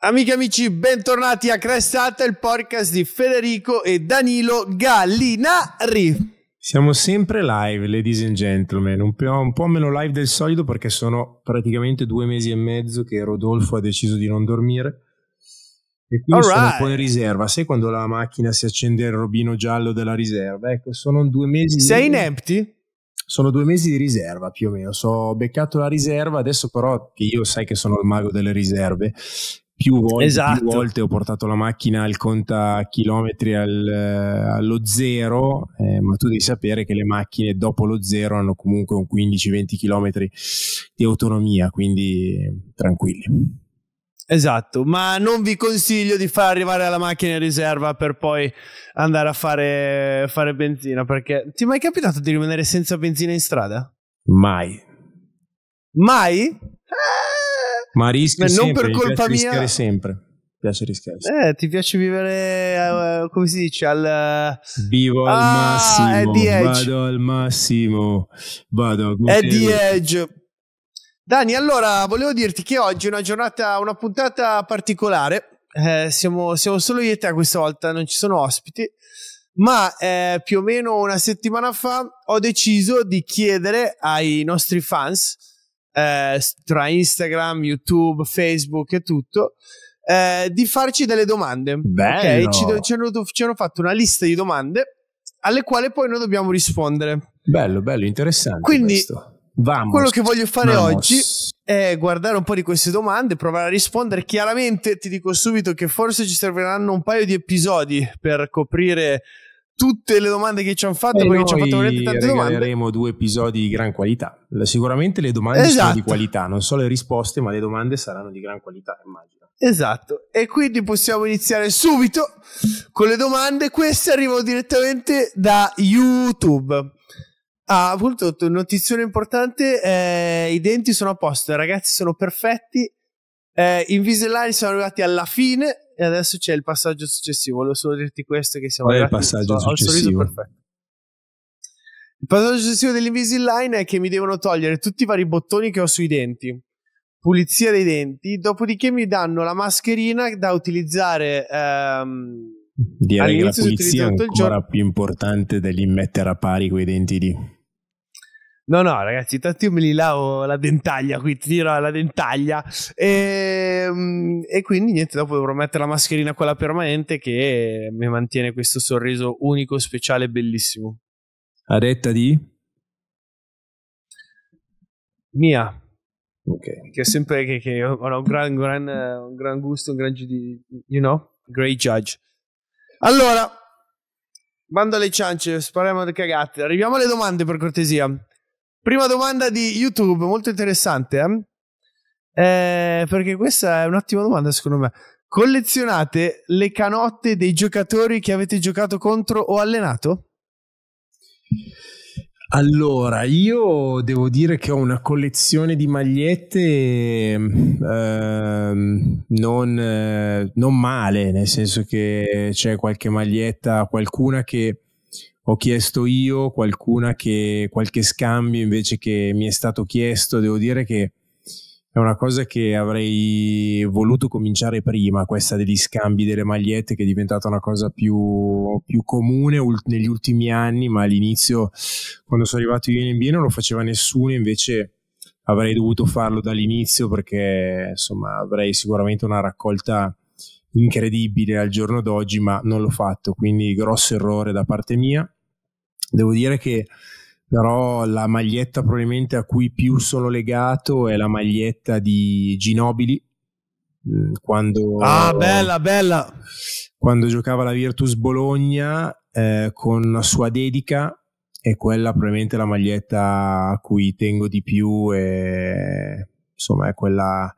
Amiche amici, bentornati a Crestata, il podcast di Federico e Danilo Gallinari. Siamo sempre live, ladies and gentlemen, un po', un po', meno live del solito perché sono praticamente due mesi e mezzo che Rodolfo ha deciso di non dormire e quindi All sono right. un po' in riserva. Sai quando la macchina si accende il robino giallo della riserva? Ecco, sono due mesi. Sei in empty? Sono due mesi di riserva più o meno. So, ho beccato la riserva, adesso però che io sai che sono il mago delle riserve. Più volte, esatto. più volte ho portato la macchina al contachilometri chilometri al, allo zero, eh, ma tu devi sapere che le macchine dopo lo zero hanno comunque un 15-20 chilometri di autonomia, quindi tranquilli. Esatto, ma non vi consiglio di far arrivare la macchina in riserva per poi andare a fare, fare benzina, perché ti è mai capitato di rimanere senza benzina in strada? Mai. Mai? Eh, ma rischi ma sempre, non per colpa mia. sempre piace rischiare. Eh, ti piace vivere, uh, come si dice, al... Vivo al ah, massimo, vado al massimo, vado a... È di Edge, Dani, allora volevo dirti che oggi è una giornata, una puntata particolare. Eh, siamo, siamo, solo io e te questa volta, non ci sono ospiti. Ma eh, più o meno una settimana fa ho deciso di chiedere ai nostri fans eh, tra Instagram, YouTube, Facebook e tutto eh, di farci delle domande. Bello. Ok, ci, ci, hanno, ci hanno fatto una lista di domande alle quali poi noi dobbiamo rispondere. Bello, bello, interessante. Quindi. Questo Vamos. Quello che voglio fare Vamos. oggi è guardare un po' di queste domande, provare a rispondere. Chiaramente ti dico subito che forse ci serviranno un paio di episodi per coprire tutte le domande che ci hanno fatto, e perché ci hanno fatto veramente tante domande. Faremo due episodi di gran qualità. Sicuramente le domande esatto. sono di esatto. qualità, non solo le risposte, ma le domande saranno di gran qualità, immagino. Esatto, e quindi possiamo iniziare subito con le domande. Queste arrivano direttamente da YouTube. Ah, appunto, notizione importante, eh, i denti sono a posto, i ragazzi sono perfetti, eh, Invisalign siamo arrivati alla fine e adesso c'è il passaggio successivo, volevo solo dirti questo che siamo Qual arrivati al sorriso perfetto. Il passaggio successivo dell'Invisalign è che mi devono togliere tutti i vari bottoni che ho sui denti, pulizia dei denti, dopodiché mi danno la mascherina da utilizzare... Ehm, Direi che la pulizia è ancora più importante dell'immettere a pari quei denti lì. No, no, ragazzi, tanto io me li lavo la dentaglia qui, tiro la dentaglia. E, ehm, e, quindi niente, dopo dovrò mettere la mascherina quella permanente che mi mantiene questo sorriso unico, speciale, bellissimo. A detta di? Mia. Okay. Che è sempre che, che ho un gran, gran, un gran gusto, un gran giudizio, you know, great judge. Allora, bando alle ciance, spariamo le cagate. Arriviamo alle domande per cortesia. Prima domanda di YouTube, molto interessante, eh? Eh, perché questa è un'ottima domanda secondo me. Collezionate le canotte dei giocatori che avete giocato contro o allenato? Allora, io devo dire che ho una collezione di magliette eh, non, eh, non, male, nel senso che c'è qualche maglietta, qualcuna che ho chiesto io, qualcuna che qualche scambio invece che mi è stato chiesto, devo dire che è una cosa che avrei voluto cominciare prima, questa degli scambi delle magliette che è diventata una cosa più, più comune ul- negli ultimi anni, ma all'inizio quando sono arrivato io in NBA non lo faceva nessuno, invece avrei dovuto farlo dall'inizio perché insomma avrei sicuramente una raccolta incredibile al giorno d'oggi, ma non l'ho fatto, quindi grosso errore da parte mia. Devo dire che però la maglietta probabilmente a cui più sono legato è la maglietta di Ginobili mm, quando ah bella bella quando giocava la Virtus Bologna eh, con la sua dedica è quella probabilmente la maglietta a cui tengo di più e insomma è quella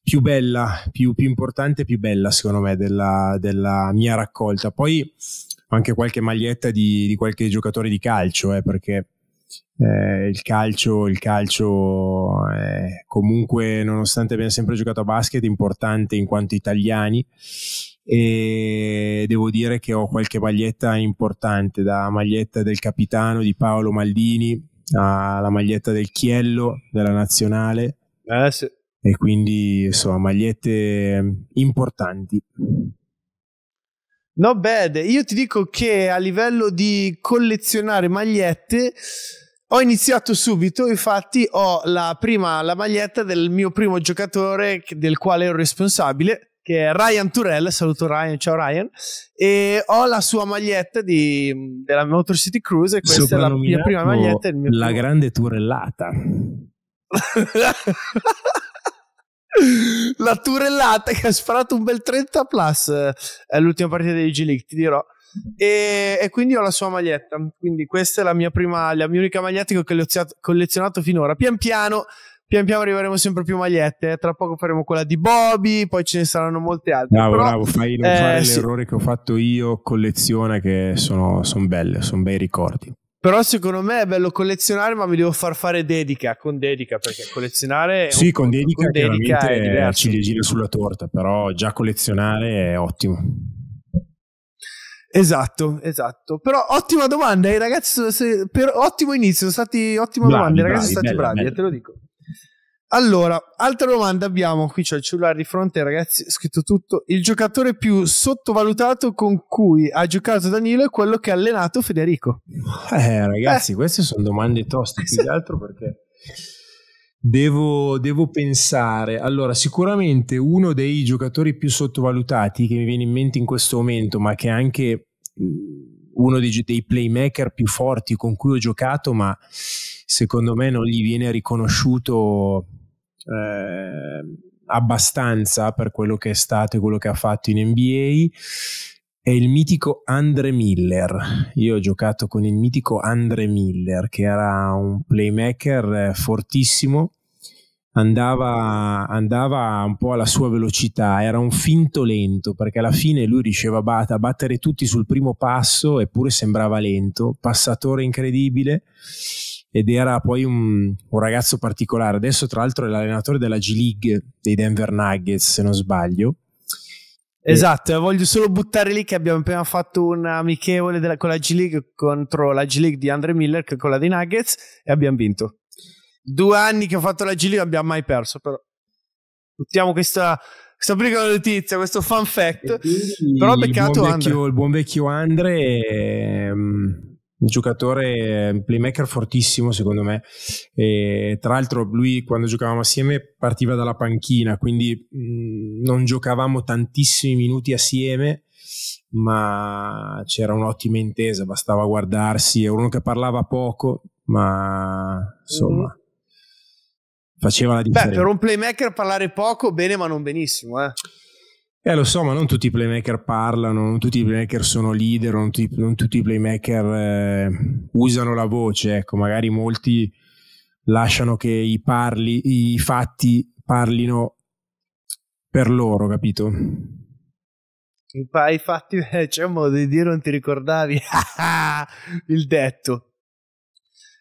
più bella più, più importante e più bella secondo me della, della mia raccolta poi anche qualche maglietta di, di qualche giocatore di calcio, eh, perché eh, il calcio, il calcio è eh, comunque, nonostante abbiamo sempre giocato a basket, importante in quanto italiani e devo dire che ho qualche maglietta importante, da maglietta del capitano di Paolo Maldini alla maglietta del Chiello della nazionale. Eh, sì. E quindi insomma, magliette mm, importanti. No bad, io ti dico che a livello di collezionare magliette ho iniziato subito, infatti ho la prima la maglietta del mio primo giocatore del quale ero responsabile, che è Ryan Turell, saluto Ryan, ciao Ryan, e ho la sua maglietta di, della Motor City Cruise e questa è la mia prima maglietta. La primo. grande turellata. la turellata che ha sparato un bel 30 plus è l'ultima partita dei G League ti dirò e, e, quindi ho la sua maglietta quindi questa è la mia prima la mia unica maglietta che ho collezionato, finora pian piano pian piano arriveremo sempre più magliette. Tra poco faremo quella di Bobby, poi ce ne saranno molte altre. Bravo, Però, bravo, fai non eh, fare sì. l'errore che ho fatto io, colleziona che sono, sono belle, sono bei ricordi. Però secondo me è bello collezionare, ma mi devo far fare dedica, con dedica, perché collezionare... Sì, con dedica, con dedica è diverso. ciliegina sulla torta, però già collezionare è ottimo. Esatto, esatto. Però ottima domanda, i eh, ragazzi, per, ottimo inizio, sono stati ottima domanda, i ragazzi sono stati bravi, eh, bello. te lo dico. Allora, altra domanda abbiamo, qui c'è il cellulare di fronte ragazzi, ho scritto tutto. Il giocatore più sottovalutato con cui ha giocato Danilo è quello che ha allenato Federico. Eh ragazzi, eh. queste sono domande toste, più di altro perché devo, devo pensare. Allora, sicuramente uno dei giocatori più sottovalutati che mi viene in mente in questo momento, ma che è anche mm, uno dei, dei playmaker più forti con cui ho giocato, ma secondo me non gli viene riconosciuto eh, abbastanza per quello che è stato e quello che ha fatto in NBA è il mitico Andre Miller. Io ho giocato con il mitico Andre Miller, che era un playmaker eh, fortissimo, andava, andava un po' alla sua velocità, era un finto lento, perché alla fine lui riusciva a battere tutti sul primo passo, eppure sembrava lento, passatore incredibile ed era poi un, un, ragazzo particolare. Adesso, tra l'altro, è l'allenatore della G-League dei Denver Nuggets, se non sbaglio. Esatto, eh. voglio solo buttare lì che abbiamo appena fatto un amichevole della, con la G-League contro la G-League di Andre Miller che è quella dei Nuggets e abbiamo vinto. Due anni che ho fatto la G-League abbiamo mai perso, però. Buttiamo questa questa piccola notizia, questo fun fact. Quindi, Però peccato il buon vecchio, Andre. Il buon vecchio Andre ehm, giocatore, un playmaker fortissimo secondo me. E, tra l'altro lui quando giocavamo assieme partiva dalla panchina, quindi mh, mm, non giocavamo tantissimi minuti assieme, ma c'era un'ottima intesa, bastava guardarsi, era uno che parlava poco, ma insomma... mm Faceva la differenza. Beh, per un playmaker parlare poco, bene, ma non benissimo. Eh. Eh, lo so, ma non tutti i playmaker parlano, non tutti i playmaker sono leader, non tutti, non tutti i playmaker eh, usano la voce, ecco, magari molti lasciano che i, parli, i fatti parlino per loro, capito? I fatti, eh, c'è un modo di dire, non ti ricordavi il detto.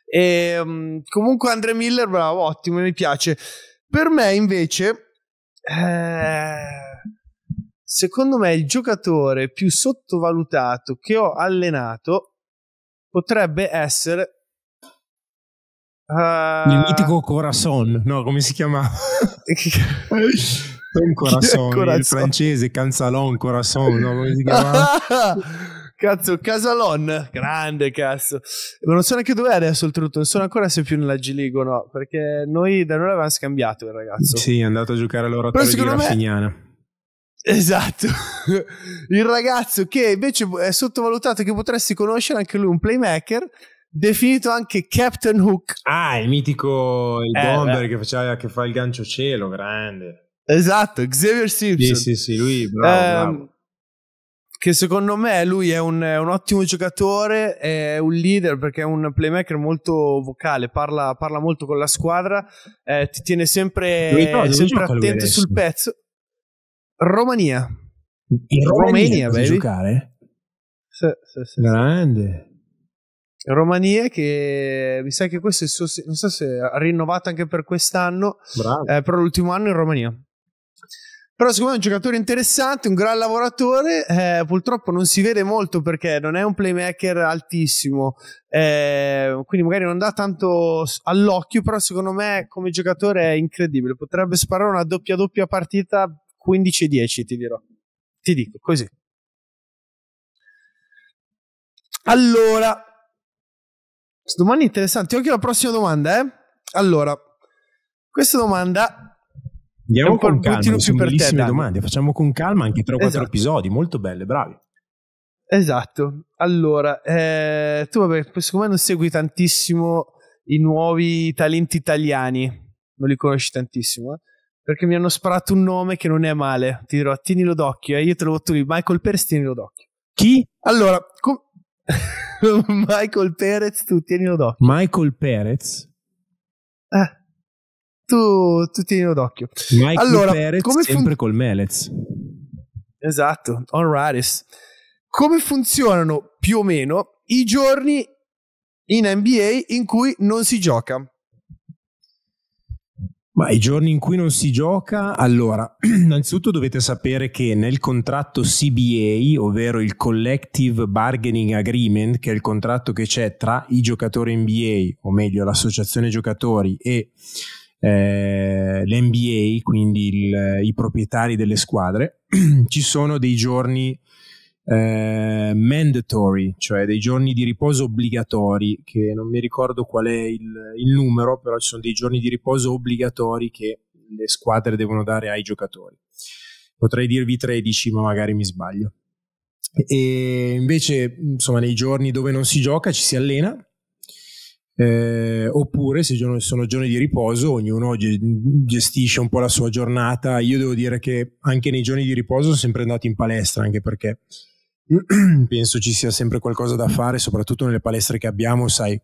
E, ehm, comunque Andre Miller, bravo, ottimo, mi piace. Per me invece... Eh secondo me il giocatore più sottovalutato che ho allenato potrebbe essere uh... il mitico Corazon, no, come si chiamava? non Corazon, Corazon, il francese Canzalon Corazon, no, come si chiamava? cazzo, Casalon, grande cazzo. Ma non so neanche dov'è adesso oltretutto, non so ancora se è più nella G League o no, perché noi da noi l'avevamo scambiato il ragazzo. Sì, è andato a giocare all'oratorio di Raffignana. Me Esatto, il ragazzo che invece è sottovalutato, che potresti conoscere anche lui, un playmaker, definito anche Captain Hook. Ah, il mitico il eh, bomber che, faceva, che, fa il gancio cielo, grande. Esatto, Xavier Simpson. Sì, sì, sì, lui, bravo, eh, bravo. Che secondo me lui è un, un, ottimo giocatore, è un leader perché è un playmaker molto vocale, parla, parla molto con la squadra, eh, ti tiene sempre, sempre attento sul pezzo. Romania. In Romania, Romania giocare? Sì, sì, sì. Grande. Romania che mi sa che questo è il suo non so se ha rinnovato anche per quest'anno eh, però l'ultimo anno in Romania però secondo me è un giocatore interessante un gran lavoratore eh, purtroppo non si vede molto perché non è un playmaker altissimo eh, quindi magari non dà tanto all'occhio però secondo me come giocatore è incredibile potrebbe sparare una doppia doppia partita 15-10, e ti dirò. Ti dico così. Allora, domande interessanti. Occhio alla prossima domanda, eh? Allora, questa domanda Andiamo con calma, sono bellissime te, domande, facciamo con calma anche 3 o 4 esatto. episodi, molto belle, bravi. Esatto, allora, eh, tu vabbè, secondo me non segui tantissimo i nuovi talenti italiani, non li conosci tantissimo, eh? perché mi hanno sparato un nome che non è male. Ti dirò, tienilo d'occhio. eh? io te lo butto lì, Michael Perez, tienilo d'occhio. Chi? Allora, com- Michael Perez, tu tienilo d'occhio. Michael Perez? Eh, tu, tu tienilo d'occhio. Michael allora, Perez come fun- sempre col Melez. Esatto, on Raris. Come funzionano più o meno i giorni in NBA in cui non si gioca? Ma i giorni in cui non si gioca, allora, innanzitutto dovete sapere che nel contratto CBA, ovvero il Collective Bargaining Agreement, che è il contratto che c'è tra i giocatori NBA, o meglio l'associazione giocatori e eh, l'NBA, quindi il, i proprietari delle squadre, ci sono dei giorni eh, mandatory, cioè dei giorni di riposo obbligatori, che non mi ricordo qual è il, il, numero, però ci sono dei giorni di riposo obbligatori che le squadre devono dare ai giocatori. Potrei dirvi 13, ma magari mi sbaglio. E invece, insomma, nei giorni dove non si gioca ci si allena. Eh, oppure se sono giorni di riposo ognuno gestisce un po' la sua giornata io devo dire che anche nei giorni di riposo sono sempre andato in palestra anche perché penso ci sia sempre qualcosa da fare, soprattutto nelle palestre che abbiamo, sai,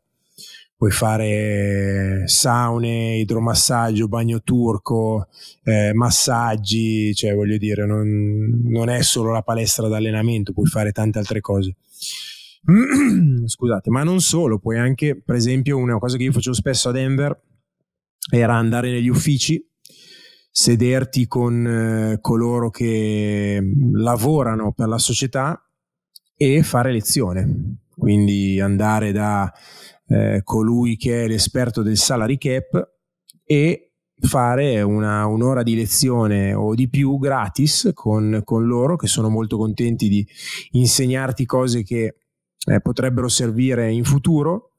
puoi fare saune, idromassaggio, bagno turco, eh, massaggi, cioè voglio dire, non, non è solo la palestra d'allenamento, puoi fare tante altre cose. Scusate, ma non solo, puoi anche, per esempio, una cosa che io facevo spesso a Denver era andare negli uffici sederti con eh, coloro che lavorano per la società e fare lezione. Quindi andare da eh, colui che è l'esperto del salary cap e fare una, un'ora di lezione o di più gratis con, con, loro che sono molto contenti di insegnarti cose che eh, potrebbero servire in futuro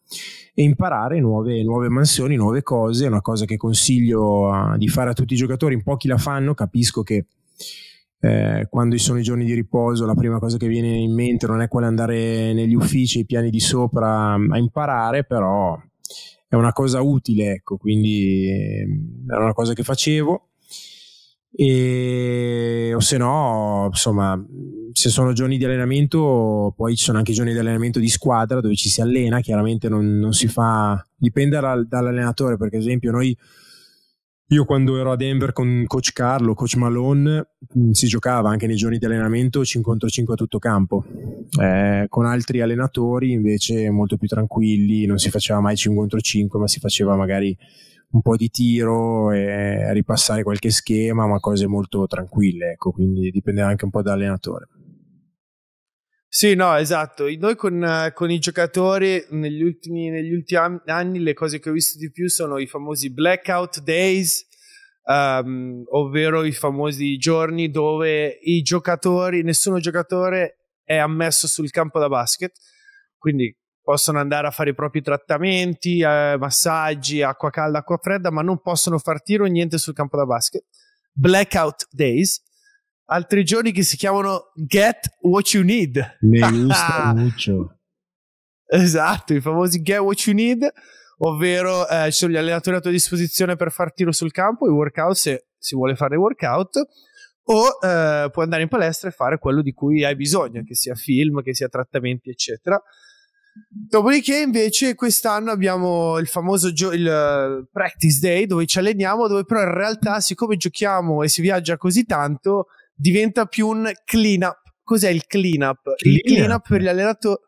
e imparare nuove, nuove, mansioni, nuove cose. È una cosa che consiglio a, ah, di fare a tutti i giocatori, in pochi la fanno, capisco che eh, quando ci sono i giorni di riposo la prima cosa che viene in mente non è quella di andare negli uffici, i piani di sopra mm, a imparare, però è una cosa utile, ecco, quindi mm, era una cosa che facevo. E, o se no, insomma, mm, se sono giorni di allenamento, poi ci sono anche giorni di allenamento di squadra dove ci si allena, chiaramente non, non si fa, dipende dall'allenatore, perché ad esempio noi io quando ero a Denver con coach Carlo, coach Malone, mm, si giocava anche nei giorni di allenamento 5 contro 5 a tutto campo. Eh, con altri allenatori invece molto più tranquilli, non si faceva mai 5 contro 5, ma si faceva magari un po' di tiro e ripassare qualche schema, ma cose molto tranquille, ecco, quindi dipendeva anche un po' dall'allenatore. Sì, no, esatto. Noi con, con i giocatori negli ultimi, negli ultimi, anni le cose che ho visto di più sono i famosi blackout days, um, ovvero i famosi giorni dove i giocatori, nessuno giocatore è ammesso sul campo da basket, quindi possono andare a fare i propri trattamenti, eh, massaggi, acqua calda, acqua fredda, ma non possono far tiro niente sul campo da basket. Blackout days altri giorni che si chiamano Get What You Need. Me gusta mucho. Esatto, i famosi Get What You Need, ovvero eh, ci sono gli allenatori a tua disposizione per far tiro sul campo, i workout se si vuole fare i workout, o eh, puoi andare in palestra e fare quello di cui hai bisogno, che sia film, che sia trattamenti, eccetera. Dopodiché, invece, quest'anno abbiamo il famoso gio- il eh, practice day dove ci alleniamo, dove però in realtà, siccome giochiamo e si viaggia così tanto, diventa più un clean up. Cos'è il clean up? Clean. Il clean up per gli allenatori.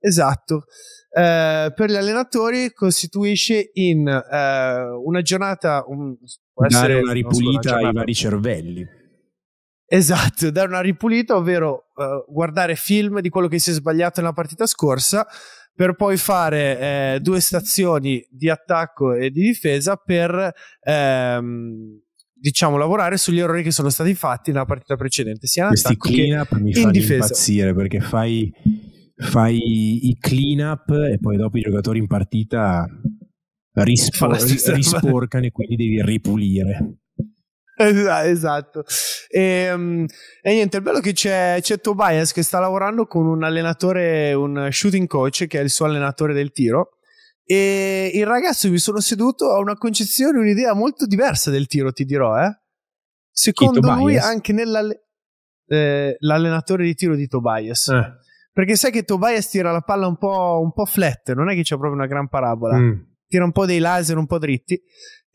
Esatto. Eh, per gli allenatori costituisce in eh, una giornata. Un, può dare una ripulita una ai vari cervelli. Esatto, dare una ripulita, ovvero eh, guardare film di quello che si è sbagliato nella partita scorsa per poi fare eh, due stazioni di attacco e di difesa per ehm, diciamo, lavorare sugli errori che sono stati fatti nella partita precedente, sia in attacco che mi in difesa. impazzire perché fai, fai i clean up e poi dopo i giocatori in partita rispor- risporcano e quindi devi ripulire. Esatto, e, ehm, e, niente, il bello che c'è, c'è Tobias che sta lavorando con un allenatore, un shooting coach che è il suo allenatore del tiro e il ragazzo mi sono seduto ha una concezione, un'idea molto diversa del tiro, ti dirò, eh. Secondo Chi, lui anche nell'allenatore eh, di tiro di Tobias. Eh. Perché sai che Tobias tira la palla un po', un po flat, non è che c'è proprio una gran parabola. Mm. Tira un po' dei laser, un po' dritti.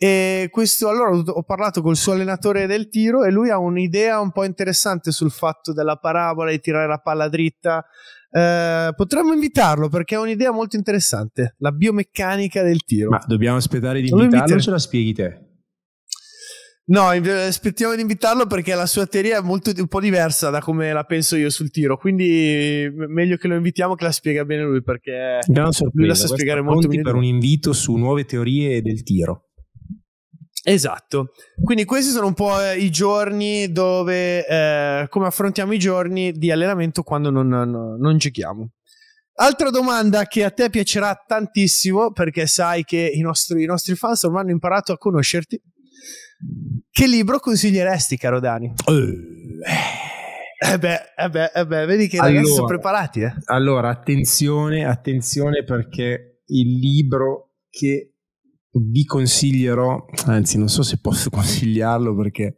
E questo allora ho parlato col suo allenatore del tiro e lui ha un'idea un po' interessante sul fatto della parabola di tirare la palla dritta, eh, potremmo invitarlo perché ha un'idea molto interessante, la biomeccanica del tiro. Ma dobbiamo aspettare di invitarlo o ce la spieghi te? No, aspettiamo di invitarlo perché la sua teoria è molto, un po' diversa da come la penso io sul tiro, quindi meglio che lo invitiamo che la spiega bene lui perché lui la sa spiegare molto bene. per un invito su nuove teorie del tiro. Esatto, quindi questi sono un po' eh, i giorni dove, eh, come affrontiamo i giorni di allenamento quando non, non, non giochiamo. Altra domanda che a te piacerà tantissimo perché sai che i nostri, i nostri fans ormai hanno imparato a conoscerti. Che libro consiglieresti, caro Dani? eh, eh beh, eh beh, eh beh, vedi che i allora, ragazzi sono preparati. Eh. Allora, attenzione, attenzione perché il libro che vi consiglierò, anzi non so se posso consigliarlo perché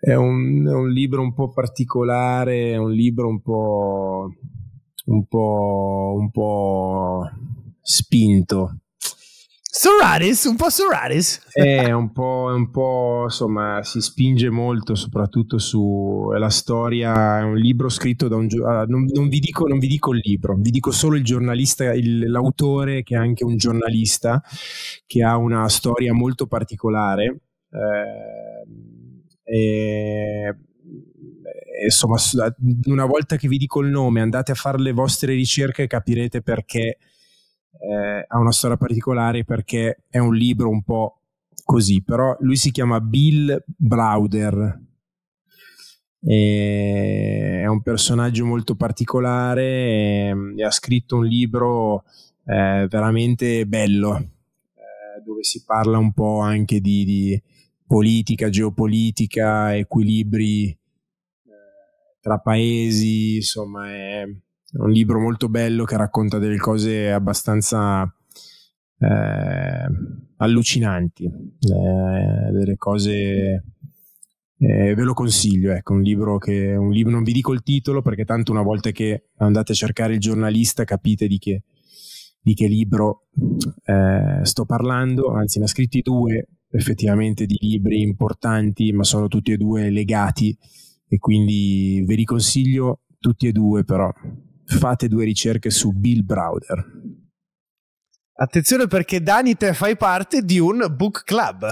è un, è un libro un po' particolare, è un libro un po', un po', un po spinto Solaris, un po' Solaris. È un po', un po', insomma, si spinge molto soprattutto sulla storia, è un libro scritto da un giornalista, ah, non, non, vi dico, non vi dico il libro, vi dico solo il giornalista, il, l'autore che è anche un giornalista, che ha una storia molto particolare. Eh, e insomma, una volta che vi dico il nome, andate a fare le vostre ricerche e capirete perché eh, ha una storia particolare perché è un libro un po' così, però lui si chiama Bill Browder. è un personaggio molto particolare e, e ha scritto un libro eh, veramente bello eh, dove si parla un po' anche di, di politica, geopolitica, equilibri eh, tra paesi, insomma è, è un libro molto bello che racconta delle cose abbastanza eh, allucinanti, eh, delle cose... Eh, ve lo consiglio, ecco, un libro che un libro, non vi dico il titolo perché tanto una volta che andate a cercare il giornalista capite di che, di che libro eh, sto parlando, anzi ne ha scritti due effettivamente di libri importanti, ma sono tutti e due legati e quindi ve li consiglio tutti e due però fate due ricerche su Bill Browder. Attenzione perché Dani te fai parte di un book club.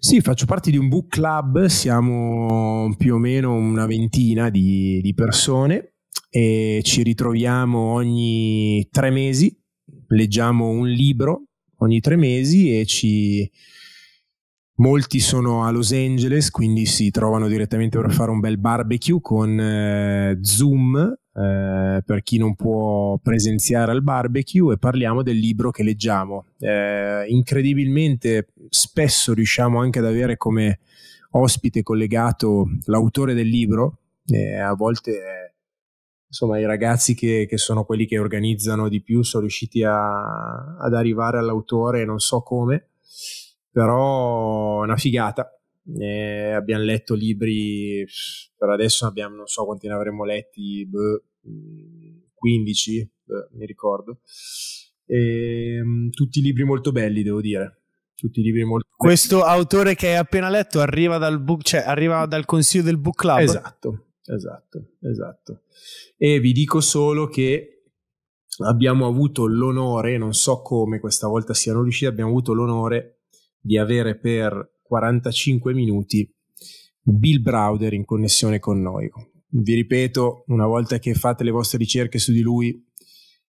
Sì, faccio parte di un book club, siamo più o meno una ventina di, di persone e ci ritroviamo ogni tre mesi, leggiamo un libro ogni tre mesi e ci, Molti sono a Los Angeles, quindi si trovano direttamente per fare un bel barbecue con eh, Zoom eh, per chi non può presenziare al barbecue e parliamo del libro che leggiamo. Eh, incredibilmente spesso riusciamo anche ad avere come ospite collegato l'autore del libro, eh, a volte insomma i ragazzi che, che, sono quelli che organizzano di più sono riusciti a, ad arrivare all'autore non so come, però è una figata. Eh, abbiamo letto libri, per adesso abbiamo, non so quanti ne avremmo letti, beh, 15, eh, mi ricordo. E, ehm, tutti libri molto belli, devo dire. Tutti libri molto belli. Questo autore che hai appena letto arriva dal, book, cioè, arriva dal consiglio del book club. Esatto, esatto, esatto. E vi dico solo che abbiamo avuto l'onore, non so come questa volta siano riusciti, abbiamo avuto l'onore di avere per 45 minuti Bill Browder in connessione con noi vi ripeto, una volta che fate le vostre ricerche su di lui,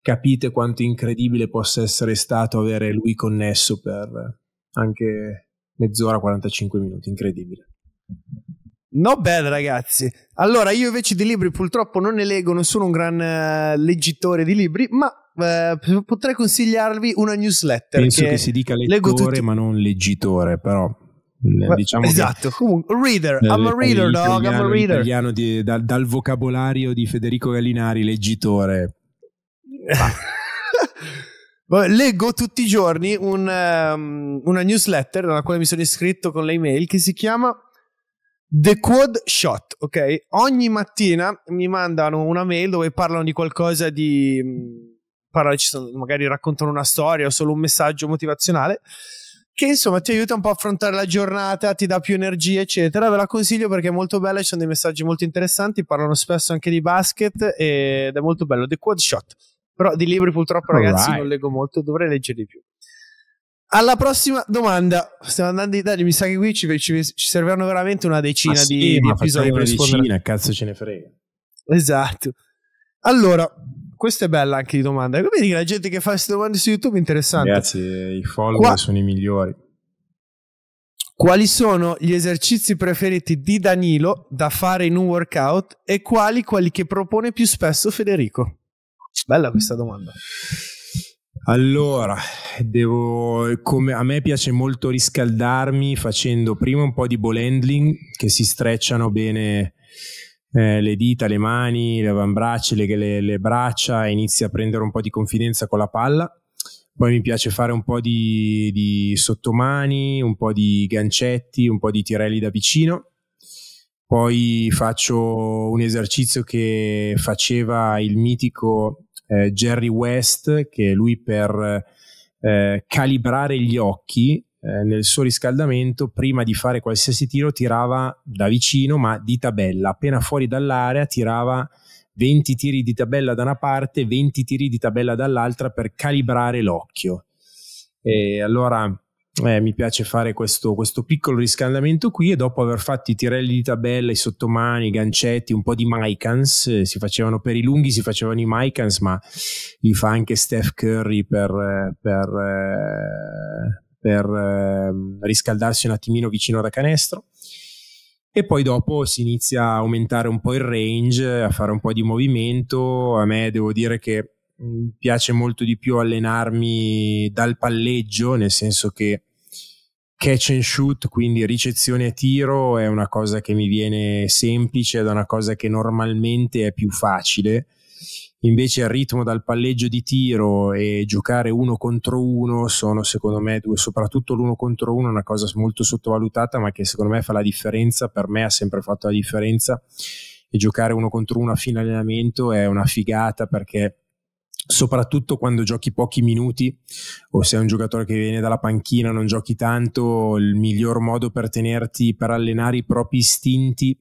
capite quanto incredibile possa essere stato avere lui connesso per anche mezz'ora, 45 minuti, incredibile. No bad ragazzi. Allora, io invece di libri purtroppo non ne leggo, non sono un gran uh, leggitore di libri, ma uh, potrei consigliarvi una newsletter. Penso che, che si dica lettore, ma non leggitore, però Mm, diciamo esatto, che, comunque, reader, I'm a reader, dog, I'm a reader. Di, dal, dal vocabolario di Federico Gallinari, leggitore. Leggo tutti i giorni un, um, una newsletter alla quale mi sono iscritto con l'email che si chiama The Quad Shot, ok? Ogni mattina mi mandano una mail dove parlano di qualcosa di... Mm, parlano, magari raccontano una storia o solo un messaggio motivazionale che insomma ti aiuta un po' a affrontare la giornata, ti dà più energia, eccetera. Ve la consiglio perché è molto bella, ci sono dei messaggi molto interessanti, parlano spesso anche di basket ed è molto bello. The Quad Shot. Però di libri purtroppo ragazzi right. non leggo molto, dovrei leggere di più. Alla prossima domanda, stiamo andando in Italia, mi sa che qui ci, ci, ci serviranno veramente una decina ah, sì, di, di episodi per rispondere. Decina, cazzo ce ne frega. Esatto. Allora, questa è bella anche di domanda. Vedi che la gente che fa queste domande su YouTube è interessante. Grazie, i follower Qua... sono i migliori. Quali sono gli esercizi preferiti di Danilo da fare in un workout e quali quelli che propone più spesso Federico? Bella questa domanda. Allora, devo, come, a me piace molto riscaldarmi facendo prima un po' di ball handling che si strecciano bene eh, le dita, le mani, le avambraccia, le, le, le braccia, inizi a prendere un po' di confidenza con la palla. Poi mi piace fare un po' di, di sottomani, un po' di gancetti, un po' di tirelli da vicino. Poi faccio un esercizio che faceva il mitico eh, Jerry West, che lui per eh, calibrare gli occhi eh, nel suo riscaldamento, prima di fare qualsiasi tiro, tirava da vicino, ma di tabella, appena fuori dall'area, tirava 20 tiri di tabella da una parte, 20 tiri di tabella dall'altra per calibrare l'occhio. E allora eh, mi piace fare questo, questo, piccolo riscaldamento qui e dopo aver fatto i tirelli di tabella, i sottomani, i gancetti, un po' di Maicans, eh, si facevano per i lunghi, si facevano i Maicans, ma li fa anche Steph Curry per, eh, per, eh, per ehm, riscaldarsi un attimino vicino da canestro e poi dopo si inizia a aumentare un po' il range, a fare un po' di movimento. A me devo dire che mm, piace molto di più allenarmi dal palleggio, nel senso che catch and shoot, quindi ricezione e tiro, è una cosa che mi viene semplice ed è una cosa che normalmente è più facile invece il ritmo dal palleggio di tiro e giocare uno contro uno sono secondo me due, soprattutto l'uno contro uno una cosa molto sottovalutata ma che secondo me fa la differenza, per me ha sempre fatto la differenza e giocare uno contro uno a fine allenamento è una figata perché soprattutto quando giochi pochi minuti o sei un giocatore che viene dalla panchina, non giochi tanto, il miglior modo per tenerti, per allenare i propri istinti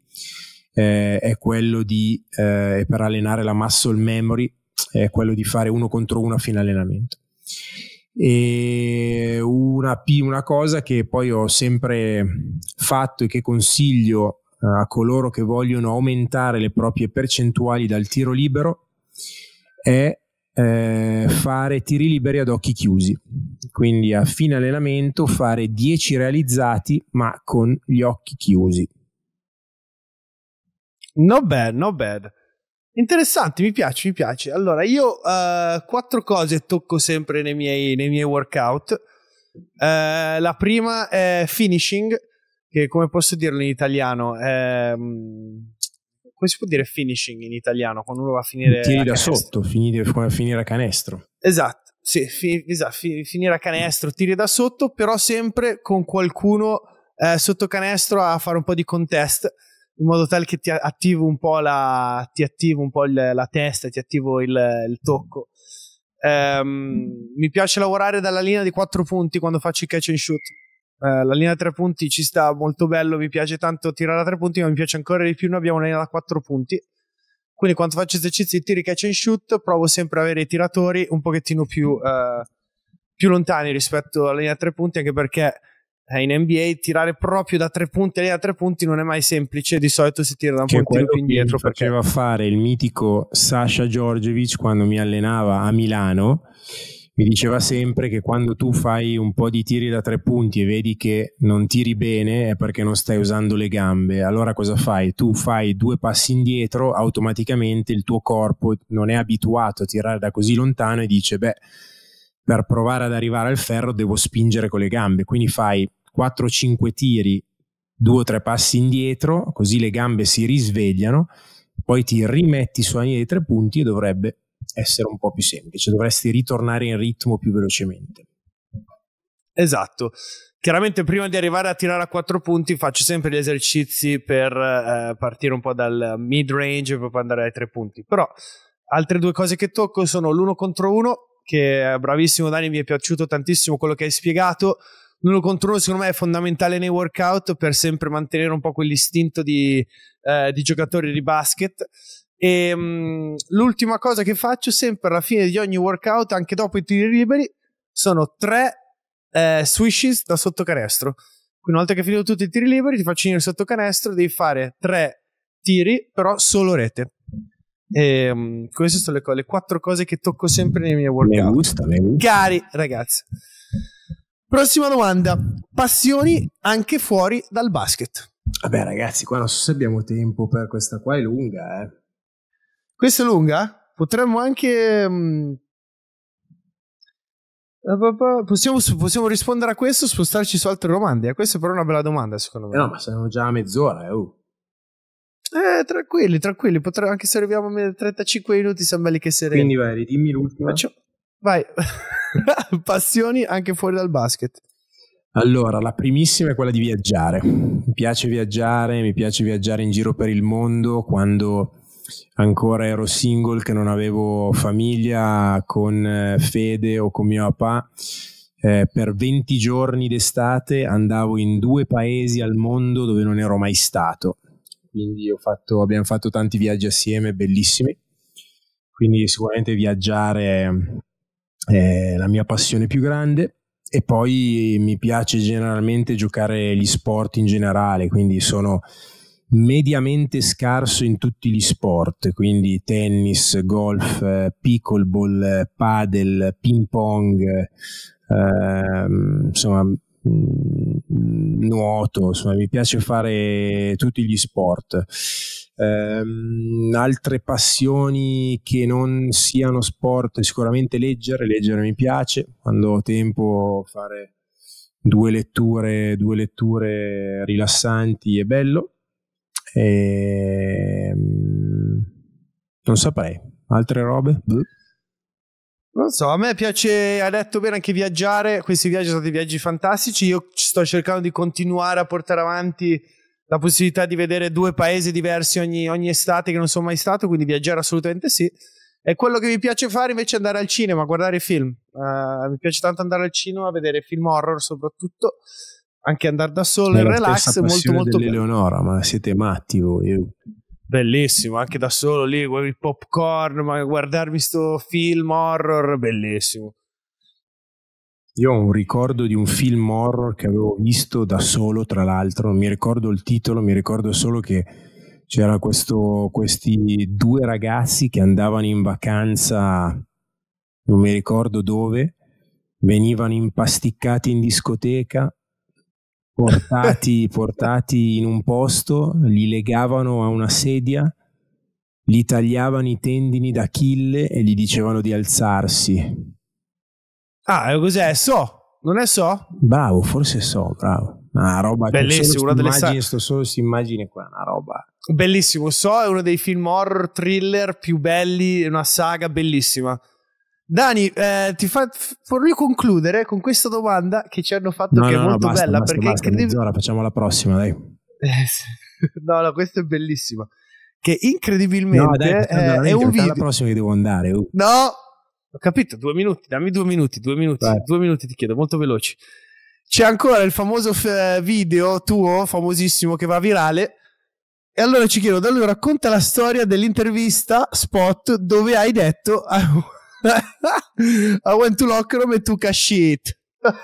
eh, è quello di, eh, per allenare la muscle memory, è quello di fare uno contro uno a fine allenamento. E una, una cosa che poi ho sempre fatto e che consiglio eh, a coloro che vogliono aumentare le proprie percentuali dal tiro libero è eh, fare tiri liberi ad occhi chiusi. Quindi a fine allenamento fare 10 realizzati ma con gli occhi chiusi. Not bad, not bad. Interessante, mi piace, mi piace. Allora, io uh, quattro cose tocco sempre nei miei, nei miei workout. Uh, la prima è finishing, che come posso dirlo in italiano? È, um, ehm, come si può dire finishing in italiano quando uno va a finire tiri da canestro. sotto finire, come finire a canestro esatto, sì, fi, esatto fi, finire a canestro tiri da sotto però sempre con qualcuno eh, sotto canestro a fare un po' di contest in modo tale che ti attivo un po', la, attivo un po il, la testa, ti attivo il, il tocco. Um, mi piace lavorare dalla linea di 4 punti quando faccio il catch and shoot. Uh, la linea di 3 punti ci sta molto bello, mi piace tanto tirare a 3 punti, ma mi piace ancora di più. Noi abbiamo una linea da 4 punti. Quindi quando faccio esercizi di tiri catch and shoot, provo sempre ad avere i tiratori un pochettino più, uh, più lontani rispetto alla linea di 3 punti, anche perché eh, in NBA tirare proprio da tre punti e da tre punti non è mai semplice, di solito si tira da un che puntino più indietro. Che perché... faceva fare il mitico Sasha Georgievic quando mi allenava a Milano, mi diceva sempre che quando tu fai un po' di tiri da tre punti e vedi che non tiri bene è perché non stai usando le gambe. Allora cosa fai? Tu fai due passi indietro, automaticamente il tuo corpo non è abituato a tirare da così lontano e dice beh per provare ad arrivare al ferro devo spingere con le gambe, quindi fai 4-5 tiri, 2-3 passi indietro, così le gambe si risvegliano, poi ti rimetti su ogni dei tre punti e dovrebbe essere un po' più semplice, dovresti ritornare in ritmo più velocemente. Esatto. Chiaramente prima di arrivare a tirare a 4 punti faccio sempre gli esercizi per eh, partire un po' dal mid range e poi andare ai tre punti. Però altre due cose che tocco sono l'uno contro uno, che bravissimo Dani, mi è piaciuto tantissimo quello che hai spiegato. Nudo controllo secondo me è fondamentale nei workout per sempre mantenere un po' quell'istinto di, eh, di giocatore di basket. E ehm, mh, l'ultima cosa che faccio sempre alla fine di ogni workout, anche dopo i tiri liberi, sono tre eh, swishes da sotto canestro. Quindi una volta che hai finito tutti i tiri liberi, ti faccio venire sotto canestro, devi fare tre tiri, però solo rete. E, um, queste sono le, co- le, quattro cose che tocco sempre nei miei workout. Mi gusta, mi gusta. Cari ragazzi. Prossima domanda. Passioni anche fuori dal basket. Vabbè ragazzi, qua non so se abbiamo tempo per questa qua, è lunga. Eh. Questa è lunga? Potremmo anche... Mh, mm, Possiamo, possiamo, rispondere a questo spostarci su altre domande? Eh, questa è però una bella domanda, secondo me. Eh no, ma siamo già a mezz'ora, eh. Uh. Eh, tranquilli, tranquilli. Potremmo, anche se arriviamo a 35 minuti, siamo belli che sereni. Quindi vai, dimmi l'ultima. Faccio, Vai, passioni anche fuori dal basket. Allora, la primissima è quella di viaggiare. Mi piace viaggiare, mi piace viaggiare in giro per il mondo. Quando ancora ero single, che non avevo famiglia, con eh, Fede o con mio papà, eh, per 20 giorni d'estate andavo in due paesi al mondo dove non ero mai stato. Quindi fatto, abbiamo fatto tanti viaggi assieme, bellissimi. Quindi sicuramente viaggiare è eh, la mia passione più grande e poi mi piace generalmente giocare gli sport in generale, quindi sono mediamente scarso in tutti gli sport, quindi tennis, golf, pickleball, padel, ping pong, ehm, insomma mm, nuoto, insomma mi piace fare tutti gli sport ehm, altre passioni che non siano sport, sicuramente leggere, leggere mi piace, quando ho tempo fare due letture, due letture rilassanti è bello. E... Ehm, non saprei, altre robe? Bluh. Non so, a me piace, ha detto bene anche viaggiare, questi viaggi sono stati viaggi fantastici, io sto cercando di continuare a portare avanti la possibilità di vedere due paesi diversi ogni, ogni estate che non sono mai stato, quindi viaggiare assolutamente sì. E quello che mi piace fare invece è andare al cinema, guardare film. Uh, mi piace tanto andare al cinema vedere film horror soprattutto, anche andare da solo in relax, molto molto bello. Eleonora, ma siete matti voi. Bellissimo, anche da solo lì, il popcorn, ma guardarmi sto film horror, bellissimo. Io ho un ricordo di un film horror che avevo visto da solo, tra l'altro, non mi ricordo il titolo, mi ricordo solo che c'era questi due ragazzi che andavano in vacanza, non mi ricordo dove, venivano impasticcati in discoteca, portati, portati in un posto, li legavano a una sedia, gli tagliavano i tendini d'Achille e gli dicevano di alzarsi Ah, cos'è? So, non è so? Bravo, forse so, bravo. Una roba bellissimo, una delle immagini, sta... solo si immagini qua, una roba. Bellissimo, so, è uno dei film horror thriller più belli, una saga bellissima. Dani, eh, ti fa, vorrei concludere con questa domanda che ci hanno fatto no, che no, è molto no, basta, bella basta, perché basta, incredib- mezz'ora, facciamo la prossima, dai. Eh, no, no, questa è bellissima. Che incredibilmente no, dai, eh, è, è, è un video. La prossima che devo andare. Uh. No, ho capito, due minuti, dammi due minuti, due minuti, Vai. due minuti ti chiedo, molto veloci. C'è ancora il famoso f- eh, video tuo, famosissimo, che va virale. E allora ci chiedo, allora racconta la storia dell'intervista spot dove hai detto I went to locker room e tu cash it.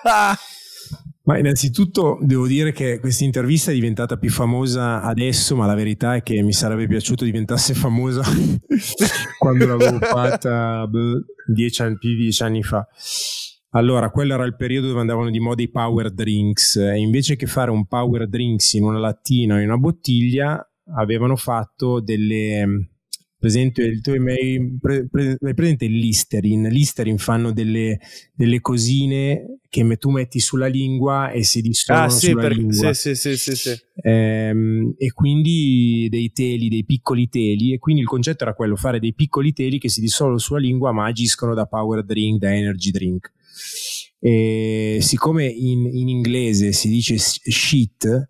Ma innanzitutto devo dire che questa intervista è diventata più famosa adesso, ma la verità è che mi sarebbe piaciuto diventasse famosa quando l'avevo fatta dieci anni, più di dieci anni fa. Allora, quello era il periodo dove andavano di moda i power drinks e invece che fare un power drinks in una lattina o in una bottiglia, avevano fatto delle, esempio il, tu hai, pre, pre, hai presente l'Isterin l'Isterin fanno delle, delle cosine che tu metti sulla lingua e si distorcono ah, sì, per, lingua. Sì, sì, sì, sì, sì. Ehm, e quindi dei teli, dei piccoli teli e quindi il concetto era quello, fare dei piccoli teli che si dissolvono sulla lingua ma agiscono da power drink, da energy drink. E siccome in, in inglese si dice shit,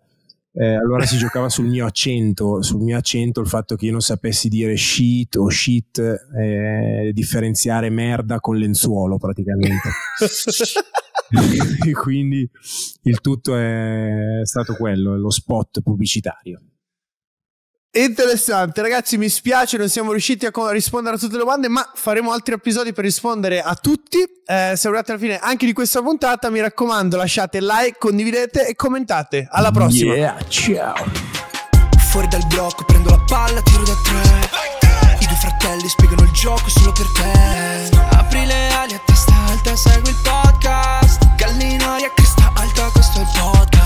eh, allora si giocava sul mio accento, sul mio accento il fatto che io non sapessi dire shit o shit, eh, differenziare merda con lenzuolo praticamente. e quindi il tutto è stato quello, lo spot pubblicitario. Interessante, ragazzi, mi spiace, non siamo riusciti a rispondere a tutte le domande, ma faremo altri episodi per rispondere a tutti. Eh, se arrivate alla fine anche di questa puntata, mi raccomando, lasciate like, condividete e commentate. Alla prossima. Yeah, ciao. Fuori dal blocco, prendo la palla, tiro da tre. I due fratelli spiegano il gioco solo per te. Apri le ali a testa alta, segui il podcast. Gallinari a cresta alta, questo è il podcast.